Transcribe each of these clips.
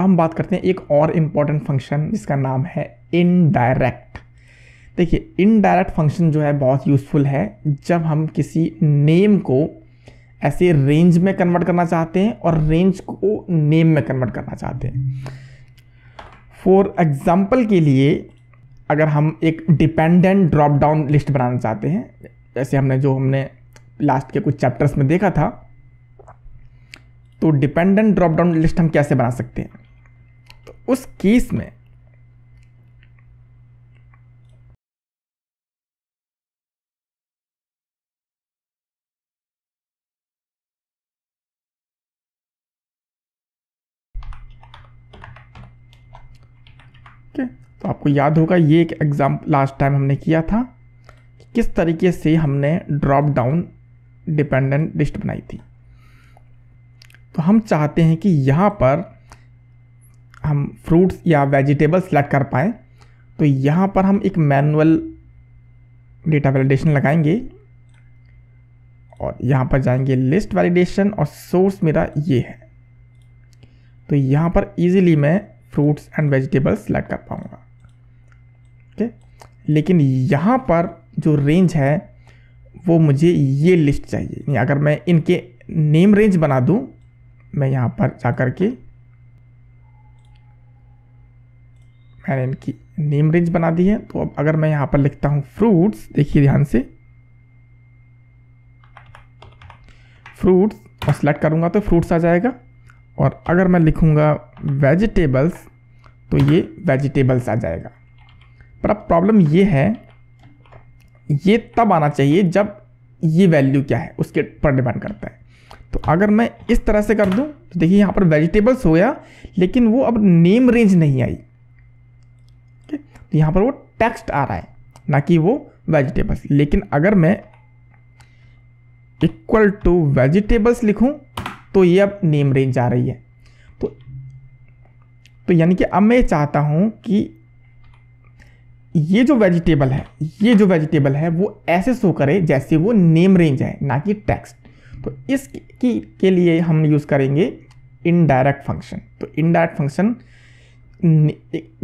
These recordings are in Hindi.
अब हम बात करते हैं एक और इम्पॉर्टेंट फंक्शन जिसका नाम है इनडायरेक्ट देखिए इनडायरेक्ट फंक्शन जो है बहुत यूज़फुल है जब हम किसी नेम को ऐसे रेंज में कन्वर्ट करना चाहते हैं और रेंज को नेम में कन्वर्ट करना चाहते हैं फॉर एग्ज़ाम्पल के लिए अगर हम एक डिपेंडेंट ड्रॉप डाउन लिस्ट बनाना चाहते हैं जैसे हमने जो हमने लास्ट के कुछ चैप्टर्स में देखा था तो डिपेंडेंट ड्रॉप डाउन लिस्ट हम कैसे बना सकते हैं उस केस में तो आपको याद होगा ये एक एग्जाम्पल लास्ट टाइम हमने किया था कि किस तरीके से हमने ड्रॉप डाउन डिपेंडेंट लिस्ट बनाई थी तो हम चाहते हैं कि यहाँ पर हम फ्रूट्स या वेजिटेबल सेलेक्ट कर पाएँ तो यहाँ पर हम एक मैनुअल डेटा वैलिडेशन लगाएंगे और यहाँ पर जाएंगे लिस्ट वैलिडेशन और सोर्स मेरा ये है तो यहाँ पर इजीली मैं फ्रूट्स एंड वेजिटेबल्स सेलेक्ट कर पाऊँगा ओके लेकिन यहाँ पर जो रेंज है वो मुझे ये लिस्ट चाहिए अगर मैं इनके नेम रेंज बना दूँ मैं यहाँ पर जा कर के एंड इनकी नेम रेंज बना दी है तो अब अगर मैं यहाँ पर लिखता हूँ फ्रूट्स देखिए ध्यान से फ्रूट्स और सिलेक्ट करूँगा तो फ्रूट्स आ जाएगा और अगर मैं लिखूँगा वेजिटेबल्स तो ये वेजिटेबल्स आ जाएगा पर अब प्रॉब्लम ये है ये तब आना चाहिए जब ये वैल्यू क्या है उसके पर डिपेंड करता है तो अगर मैं इस तरह से कर दूं तो देखिए यहाँ पर वेजिटेबल्स हो गया लेकिन वो अब नेम रेंज नहीं आई तो यहाँ पर वो टेक्स्ट आ रहा है ना कि वो वेजिटेबल्स लेकिन अगर मैं इक्वल टू वेजिटेबल्स लिखूँ तो ये अब नेम रेंज आ रही है तो तो यानी कि अब मैं चाहता हूँ कि ये जो वेजिटेबल है ये जो वेजिटेबल है वो ऐसे शो करे जैसे वो नेम रेंज है ना कि टेक्स्ट तो इस की के लिए हम यूज़ करेंगे इनडायरेक्ट फंक्शन तो इनडायरेक्ट फंक्शन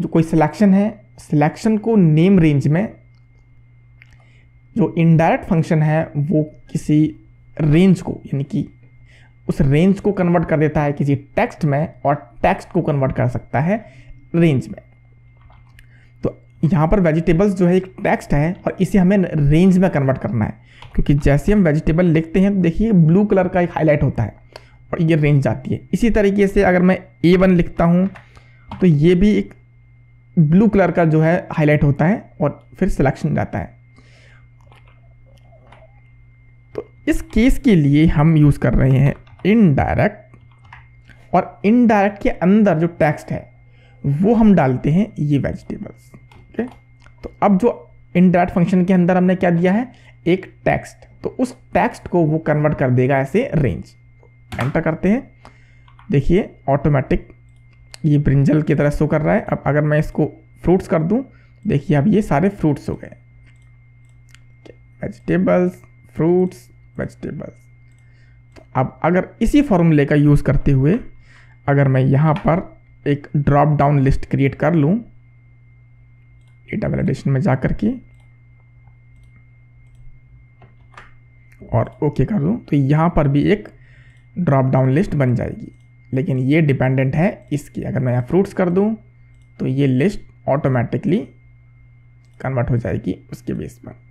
जो कोई सिलेक्शन है सिलेक्शन को नेम रेंज में जो इनडायरेक्ट फंक्शन है वो किसी रेंज को यानी कि उस रेंज को कन्वर्ट कर देता है किसी टेक्स्ट में और टेक्स्ट को कन्वर्ट कर सकता है रेंज में तो यहाँ पर वेजिटेबल्स जो है एक टेक्स्ट है और इसे हमें रेंज में कन्वर्ट करना है क्योंकि जैसे हम वेजिटेबल लिखते हैं तो देखिए ब्लू कलर का एक हाईलाइट होता है और ये रेंज जाती है इसी तरीके से अगर मैं ए वन लिखता हूँ तो ये भी एक ब्लू कलर का जो है हाईलाइट होता है और फिर सिलेक्शन जाता है तो इस केस के लिए हम यूज़ कर रहे हैं इनडायरेक्ट और इनडायरेक्ट के अंदर जो टेक्स्ट है वो हम डालते हैं ये वेजिटेबल्स ओके तो अब जो इनडायरेक्ट फंक्शन के अंदर हमने क्या दिया है एक टेक्स्ट तो उस टेक्स्ट को वो कन्वर्ट कर देगा ऐसे रेंज एंटर करते हैं देखिए ऑटोमेटिक ये ब्रिंजल की तरह शो कर रहा है अब अगर मैं इसको फ्रूट्स कर दूँ देखिए अब ये सारे फ्रूट्स हो गए वेजिटेबल्स फ्रूट्स वेजिटेबल्स तो अब अगर इसी फॉर्मूले का यूज़ करते हुए अगर मैं यहाँ पर एक ड्रॉप डाउन लिस्ट क्रिएट कर लूँ डेटा वैलिडेशन में जा करके के और ओके कर दूँ तो यहाँ पर भी एक ड्रॉप डाउन लिस्ट बन जाएगी लेकिन ये डिपेंडेंट है इसकी अगर मैं यहाँ फ्रूट्स कर दूँ तो ये लिस्ट ऑटोमेटिकली कन्वर्ट हो जाएगी उसके बेस पर